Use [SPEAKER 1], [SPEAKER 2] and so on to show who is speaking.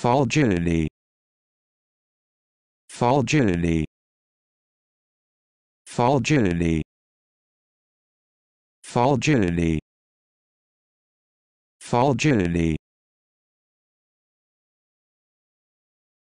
[SPEAKER 1] Fulginity. Fulginity. Fulginity. Fulginity. Fulginity.